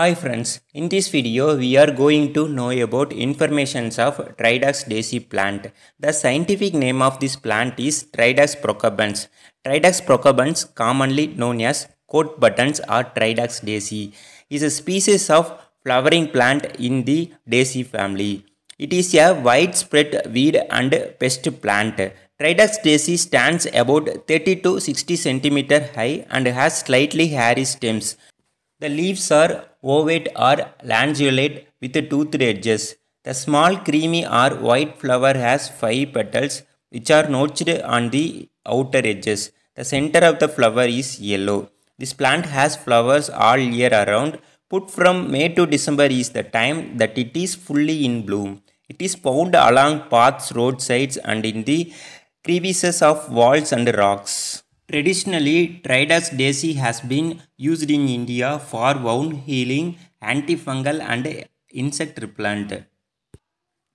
Hi friends, in this video we are going to know about informations of Tridax daisy plant. The scientific name of this plant is Tridax procubans. Tridax procubans, commonly known as coat buttons or Tridax daisy, is a species of flowering plant in the daisy family. It is a widespread weed and pest plant. Tridax daisy stands about 30 to 60 cm high and has slightly hairy stems. The leaves are ovate or lanceolate with toothed edges. The small creamy or white flower has five petals which are notched on the outer edges. The center of the flower is yellow. This plant has flowers all year around. Put from May to December is the time that it is fully in bloom. It is found along paths, roadsides and in the crevices of walls and rocks. Traditionally, Tridus daisy has been used in India for wound healing, antifungal and insect repellent.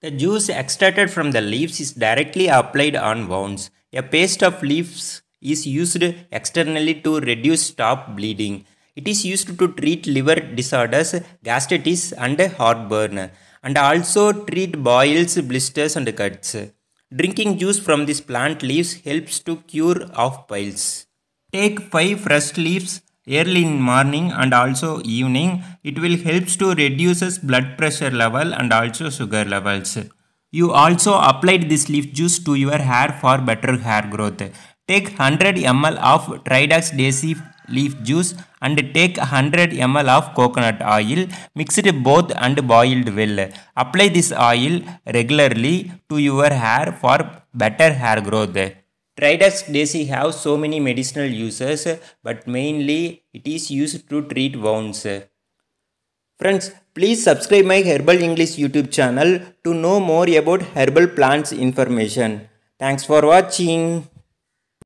The juice extracted from the leaves is directly applied on wounds. A paste of leaves is used externally to reduce stop bleeding. It is used to treat liver disorders, gastritis and heartburn and also treat boils, blisters and cuts. Drinking juice from this plant leaves helps to cure off piles. Take 5 fresh leaves early in morning and also evening. It will helps to reduces blood pressure level and also sugar levels. You also applied this leaf juice to your hair for better hair growth. Take 100 ml of Tridax Daisy leaf juice and take 100 ml of coconut oil, mixed both and boiled well. Apply this oil regularly to your hair for better hair growth. Tridex desi have so many medicinal uses but mainly it is used to treat wounds. Friends, please subscribe my Herbal English YouTube channel to know more about herbal plants information. Thanks for watching.